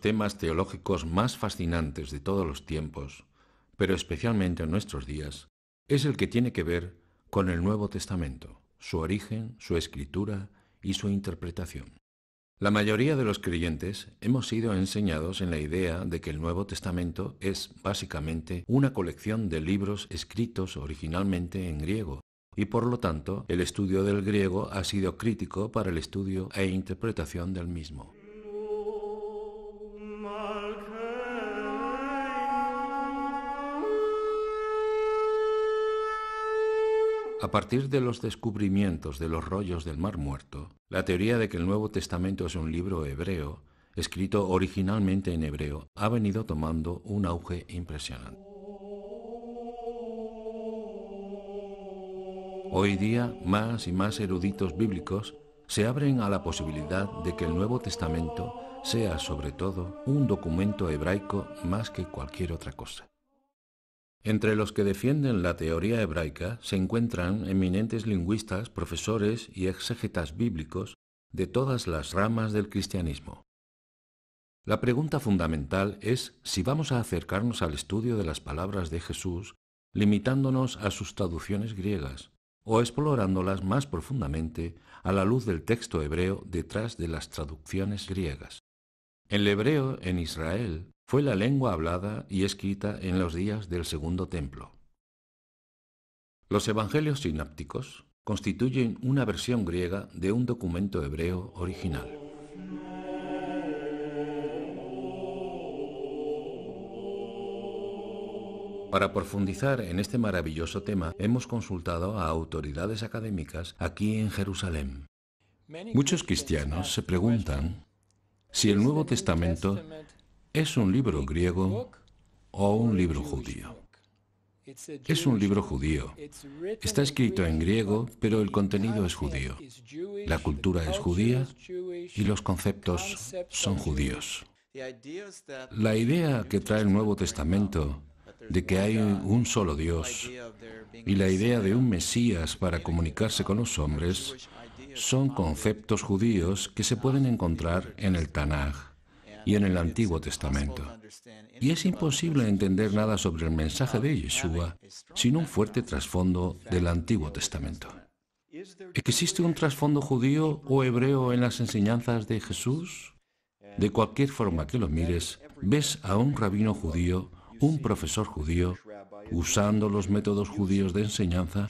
temas teológicos más fascinantes de todos los tiempos, pero especialmente en nuestros días, es el que tiene que ver con el Nuevo Testamento, su origen, su escritura y su interpretación. La mayoría de los creyentes hemos sido enseñados en la idea de que el Nuevo Testamento es básicamente una colección de libros escritos originalmente en griego, y por lo tanto el estudio del griego ha sido crítico para el estudio e interpretación del mismo. A partir de los descubrimientos de los rollos del Mar Muerto, la teoría de que el Nuevo Testamento es un libro hebreo, escrito originalmente en hebreo, ha venido tomando un auge impresionante. Hoy día, más y más eruditos bíblicos se abren a la posibilidad de que el Nuevo Testamento sea sobre todo un documento hebraico más que cualquier otra cosa. Entre los que defienden la teoría hebraica se encuentran eminentes lingüistas, profesores y exégetas bíblicos de todas las ramas del cristianismo. La pregunta fundamental es si vamos a acercarnos al estudio de las palabras de Jesús limitándonos a sus traducciones griegas o explorándolas más profundamente a la luz del texto hebreo detrás de las traducciones griegas. El hebreo en Israel fue la lengua hablada y escrita en los días del segundo templo. Los evangelios sinápticos constituyen una versión griega de un documento hebreo original. Para profundizar en este maravilloso tema, hemos consultado a autoridades académicas aquí en Jerusalén. Muchos cristianos se preguntan si el Nuevo Testamento es un libro griego o un libro judío. Es un libro judío. Está escrito en griego, pero el contenido es judío. La cultura es judía y los conceptos son judíos. La idea que trae el Nuevo Testamento de que hay un solo Dios y la idea de un Mesías para comunicarse con los hombres son conceptos judíos que se pueden encontrar en el Tanaj y en el Antiguo Testamento. Y es imposible entender nada sobre el mensaje de Yeshua sin un fuerte trasfondo del Antiguo Testamento. ¿Existe un trasfondo judío o hebreo en las enseñanzas de Jesús? De cualquier forma que lo mires, ves a un rabino judío, un profesor judío, usando los métodos judíos de enseñanza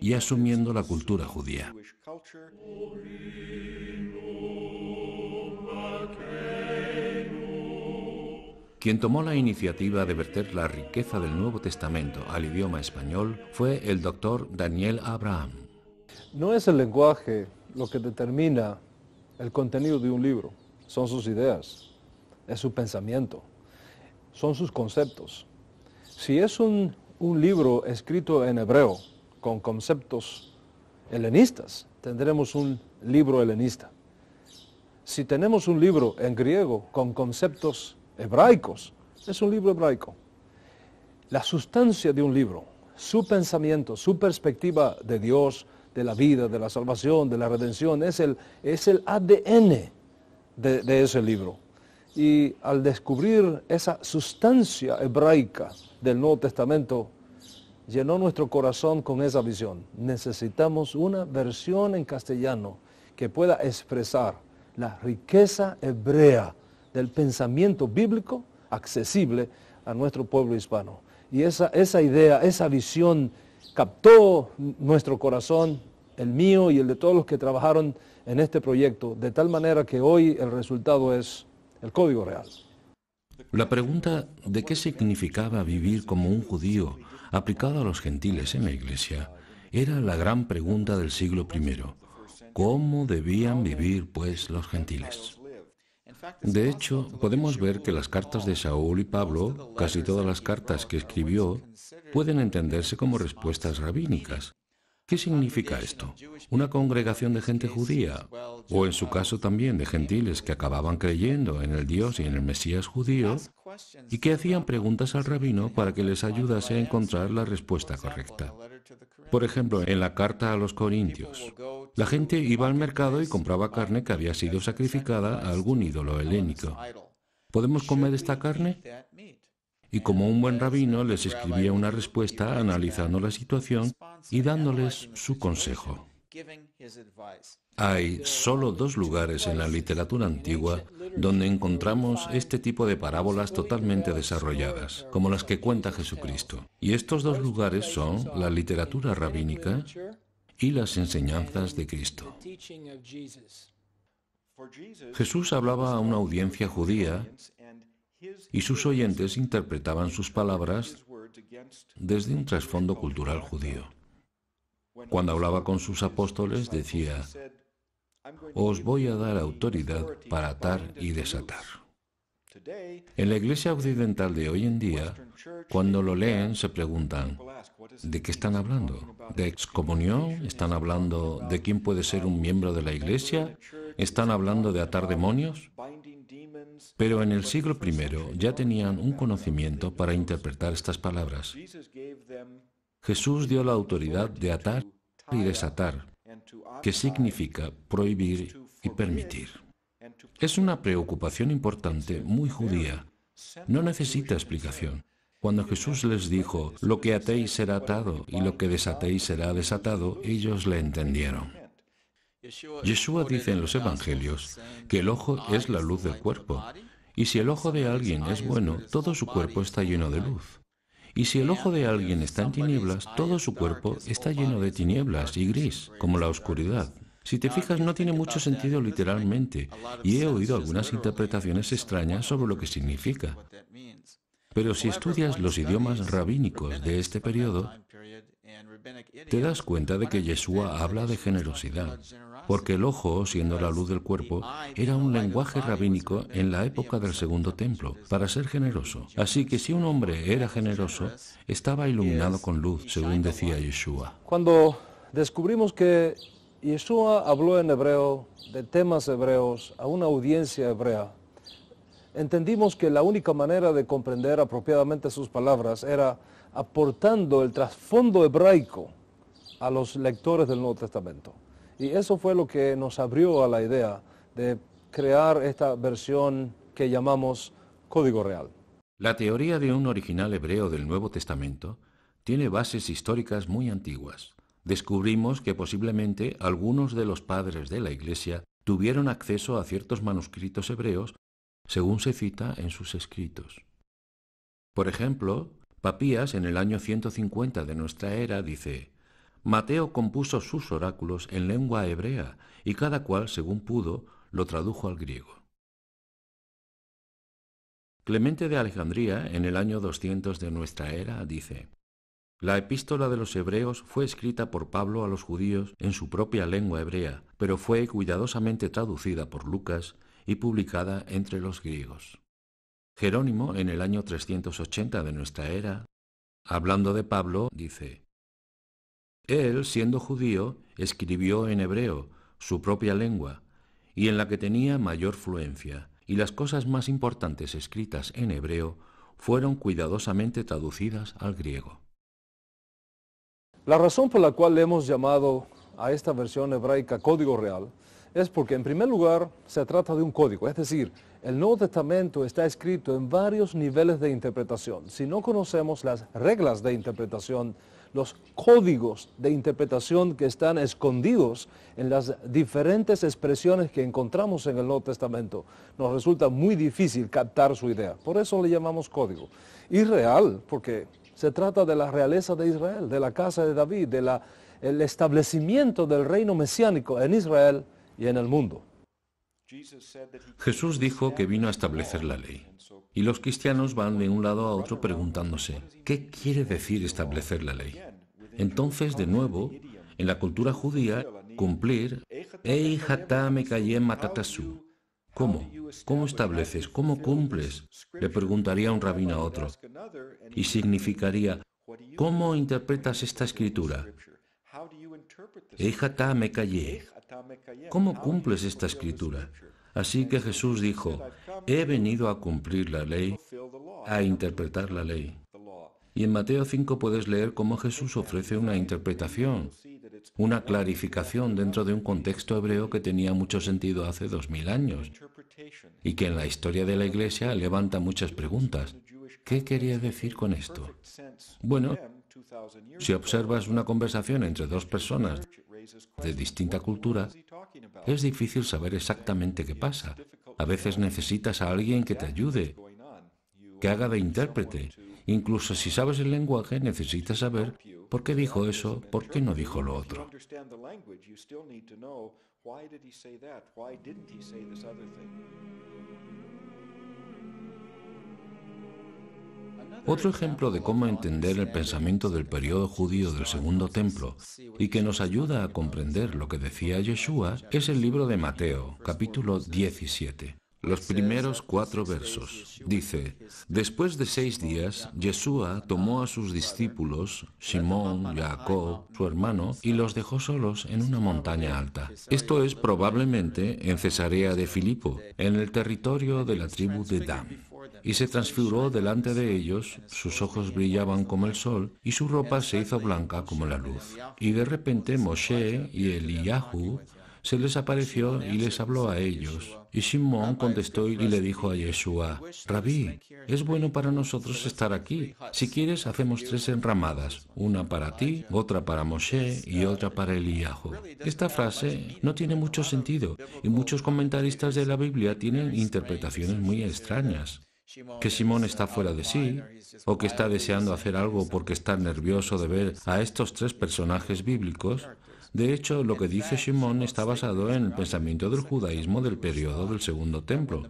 y asumiendo la cultura judía. Quien tomó la iniciativa de verter la riqueza del Nuevo Testamento al idioma español fue el doctor Daniel Abraham. No es el lenguaje lo que determina el contenido de un libro, son sus ideas, es su pensamiento, son sus conceptos. Si es un, un libro escrito en hebreo, con conceptos helenistas. Tendremos un libro helenista. Si tenemos un libro en griego con conceptos hebraicos, es un libro hebraico. La sustancia de un libro, su pensamiento, su perspectiva de Dios, de la vida, de la salvación, de la redención, es el, es el ADN de, de ese libro. Y al descubrir esa sustancia hebraica del Nuevo Testamento, llenó nuestro corazón con esa visión. Necesitamos una versión en castellano que pueda expresar la riqueza hebrea del pensamiento bíblico accesible a nuestro pueblo hispano. Y esa, esa idea, esa visión captó nuestro corazón, el mío y el de todos los que trabajaron en este proyecto, de tal manera que hoy el resultado es el Código Real. La pregunta de qué significaba vivir como un judío aplicado a los gentiles en la iglesia, era la gran pregunta del siglo I. ¿Cómo debían vivir, pues, los gentiles? De hecho, podemos ver que las cartas de Saúl y Pablo, casi todas las cartas que escribió, pueden entenderse como respuestas rabínicas, ¿Qué significa esto? ¿Una congregación de gente judía? O en su caso también de gentiles que acababan creyendo en el Dios y en el Mesías judío y que hacían preguntas al rabino para que les ayudase a encontrar la respuesta correcta. Por ejemplo, en la carta a los Corintios, la gente iba al mercado y compraba carne que había sido sacrificada a algún ídolo helénico. ¿Podemos comer esta carne? y como un buen rabino les escribía una respuesta analizando la situación y dándoles su consejo. Hay solo dos lugares en la literatura antigua donde encontramos este tipo de parábolas totalmente desarrolladas, como las que cuenta Jesucristo. Y estos dos lugares son la literatura rabínica y las enseñanzas de Cristo. Jesús hablaba a una audiencia judía y sus oyentes interpretaban sus palabras desde un trasfondo cultural judío. Cuando hablaba con sus apóstoles decía, os voy a dar autoridad para atar y desatar. En la iglesia occidental de hoy en día, cuando lo leen se preguntan, ¿de qué están hablando? ¿De excomunión? ¿Están hablando de quién puede ser un miembro de la iglesia? ¿Están hablando de atar demonios? Pero en el siglo I ya tenían un conocimiento para interpretar estas palabras. Jesús dio la autoridad de atar y desatar, que significa prohibir y permitir. Es una preocupación importante, muy judía. No necesita explicación. Cuando Jesús les dijo, lo que atéis será atado y lo que desatéis será desatado, ellos le entendieron. Yeshua dice en los Evangelios que el ojo es la luz del cuerpo, y si el ojo de alguien es bueno, todo su cuerpo está lleno de luz. Y si el ojo de alguien está en tinieblas, todo su cuerpo está lleno de tinieblas y gris, como la oscuridad. Si te fijas, no tiene mucho sentido literalmente, y he oído algunas interpretaciones extrañas sobre lo que significa. Pero si estudias los idiomas rabínicos de este periodo, te das cuenta de que Yeshua habla de generosidad, porque el ojo, siendo la luz del cuerpo, era un lenguaje rabínico en la época del Segundo Templo, para ser generoso. Así que si un hombre era generoso, estaba iluminado con luz, según decía Yeshua. Cuando descubrimos que Yeshua habló en hebreo de temas hebreos a una audiencia hebrea, entendimos que la única manera de comprender apropiadamente sus palabras era aportando el trasfondo hebraico a los lectores del Nuevo Testamento. Y eso fue lo que nos abrió a la idea de crear esta versión que llamamos Código Real. La teoría de un original hebreo del Nuevo Testamento tiene bases históricas muy antiguas. Descubrimos que posiblemente algunos de los padres de la Iglesia tuvieron acceso a ciertos manuscritos hebreos, según se cita en sus escritos. Por ejemplo, Papías en el año 150 de nuestra era dice, Mateo compuso sus oráculos en lengua hebrea y cada cual, según pudo, lo tradujo al griego. Clemente de Alejandría, en el año 200 de nuestra era, dice, La epístola de los hebreos fue escrita por Pablo a los judíos en su propia lengua hebrea, pero fue cuidadosamente traducida por Lucas y publicada entre los griegos. Jerónimo, en el año 380 de nuestra era, hablando de Pablo, dice, él, siendo judío, escribió en hebreo, su propia lengua, y en la que tenía mayor fluencia, y las cosas más importantes escritas en hebreo fueron cuidadosamente traducidas al griego. La razón por la cual le hemos llamado a esta versión hebraica Código Real es porque en primer lugar se trata de un código, es decir, el Nuevo Testamento está escrito en varios niveles de interpretación. Si no conocemos las reglas de interpretación los códigos de interpretación que están escondidos en las diferentes expresiones que encontramos en el Nuevo Testamento. Nos resulta muy difícil captar su idea. Por eso le llamamos código. Y real, porque se trata de la realeza de Israel, de la casa de David, del establecimiento del reino mesiánico en Israel y en el mundo. Jesús dijo que vino a establecer la ley. Y los cristianos van de un lado a otro preguntándose, ¿qué quiere decir establecer la ley? Entonces, de nuevo, en la cultura judía, cumplir, ¿Cómo? ¿Cómo estableces? ¿Cómo cumples? Le preguntaría un rabino a otro. Y significaría, ¿cómo interpretas esta escritura? interpretas esta ¿Cómo ah, cumples pues, esta escritura? Así que Jesús dijo, he venido a cumplir la ley, a interpretar la ley. Y en Mateo 5 puedes leer cómo Jesús ofrece una interpretación, una clarificación dentro de un contexto hebreo que tenía mucho sentido hace dos mil años y que en la historia de la Iglesia levanta muchas preguntas. ¿Qué quería decir con esto? Bueno, si observas una conversación entre dos personas de distinta cultura, es difícil saber exactamente qué pasa. A veces necesitas a alguien que te ayude, que haga de intérprete. Incluso si sabes el lenguaje, necesitas saber por qué dijo eso, por qué no dijo lo otro. Otro ejemplo de cómo entender el pensamiento del periodo judío del Segundo Templo y que nos ayuda a comprender lo que decía Yeshua es el libro de Mateo, capítulo 17. Los primeros cuatro versos. Dice, después de seis días, Yeshua tomó a sus discípulos, Simón, Jacob, su hermano, y los dejó solos en una montaña alta. Esto es probablemente en Cesarea de Filipo, en el territorio de la tribu de Dan. Y se transfiguró delante de ellos, sus ojos brillaban como el sol, y su ropa se hizo blanca como la luz. Y de repente Moshe y Eliyahu se les apareció y les habló a ellos. Y Simón contestó y le dijo a Yeshua, Rabí, es bueno para nosotros estar aquí. Si quieres, hacemos tres enramadas, una para ti, otra para Moshe y otra para Elías. Esta frase no tiene mucho sentido y muchos comentaristas de la Biblia tienen interpretaciones muy extrañas que Simón está fuera de sí o que está deseando hacer algo porque está nervioso de ver a estos tres personajes bíblicos, de hecho, lo que dice Simón está basado en el pensamiento del judaísmo del periodo del Segundo Templo,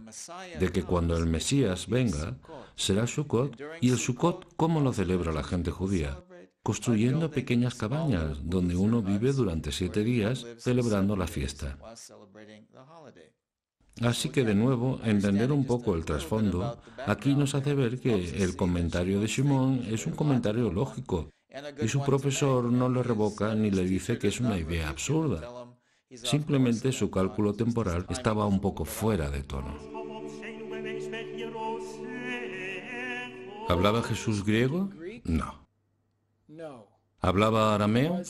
de que cuando el Mesías venga, será Sukkot, y el Sukkot, ¿cómo lo celebra la gente judía? Construyendo pequeñas cabañas donde uno vive durante siete días celebrando la fiesta. Así que de nuevo, entender un poco el trasfondo, aquí nos hace ver que el comentario de Simón es un comentario lógico, y su profesor no le revoca uh, ni le dice que es una idea absurda. Simplemente su cálculo temporal estaba un poco fuera de tono. ¿Hablaba Jesús griego? No. ¿Hablaba arameo?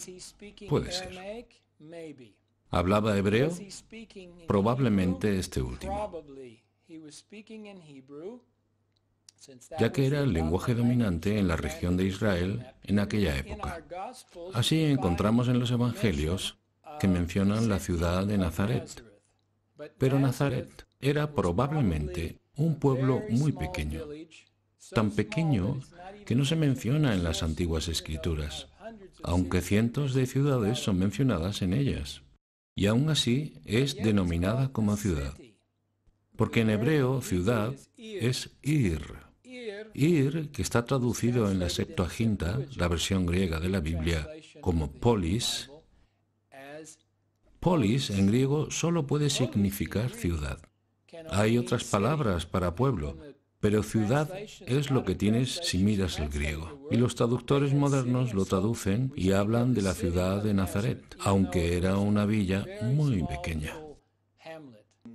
Puede ser. ¿Hablaba hebreo? Probablemente este último ya que era el lenguaje dominante en la región de Israel en aquella época. Así encontramos en los Evangelios que mencionan la ciudad de Nazaret. Pero Nazaret era probablemente un pueblo muy pequeño, tan pequeño que no se menciona en las antiguas escrituras, aunque cientos de ciudades son mencionadas en ellas. Y aún así es denominada como ciudad, porque en hebreo ciudad es ir. Ir, que está traducido en la Septuaginta, la versión griega de la Biblia, como polis, polis en griego solo puede significar ciudad. Hay otras palabras para pueblo, pero ciudad es lo que tienes si miras el griego. Y los traductores modernos lo traducen y hablan de la ciudad de Nazaret, aunque era una villa muy pequeña.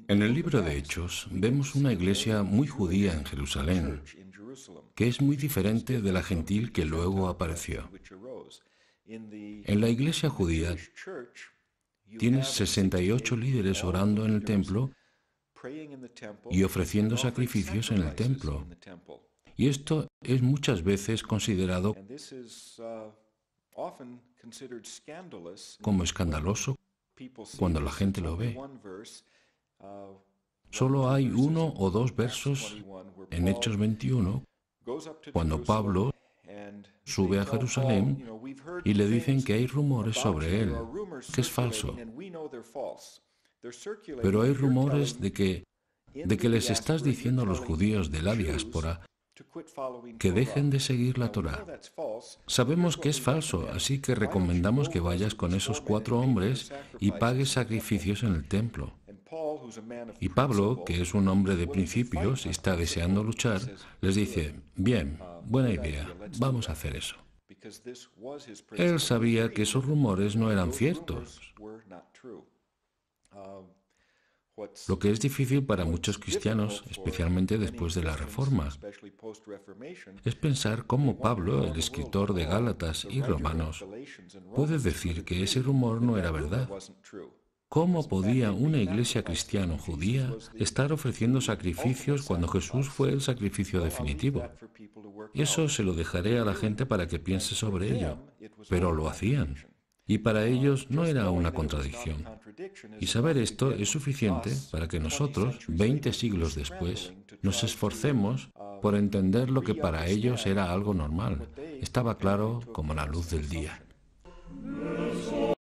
En el libro de Hechos vemos una iglesia muy judía en Jerusalén, es muy diferente de la gentil que luego apareció. En la iglesia judía tienes 68 líderes orando en el templo y ofreciendo sacrificios en el templo. Y esto es muchas veces considerado uh, como escandaloso cuando la gente lo ve. Uh, Solo hay uno o dos versos en Hechos 21 cuando Pablo sube a Jerusalén y le dicen que hay rumores sobre él, que es falso. Pero hay rumores de que, les estás diciendo a los judíos de la diáspora que dejen de seguir la Torá. Sabemos que es falso, así que recomendamos que vayas con esos cuatro hombres y pagues sacrificios en el templo. Y Pablo, que es un hombre de principios y está deseando luchar, les dice, bien, buena idea, vamos a hacer eso. Él sabía que esos rumores no eran ciertos. Lo que es difícil para muchos cristianos, especialmente después de la Reforma, es pensar cómo Pablo, el escritor de Gálatas y Romanos, puede decir que ese rumor no era verdad. ¿Cómo podía una iglesia cristiana o judía estar ofreciendo sacrificios cuando Jesús fue el sacrificio definitivo? Eso se lo dejaré a la gente para que piense sobre ello, pero lo hacían. Y para ellos no era una contradicción. Y saber esto es suficiente para que nosotros, 20 siglos después, nos esforcemos por entender lo que para ellos era algo normal. Estaba claro como la luz del día.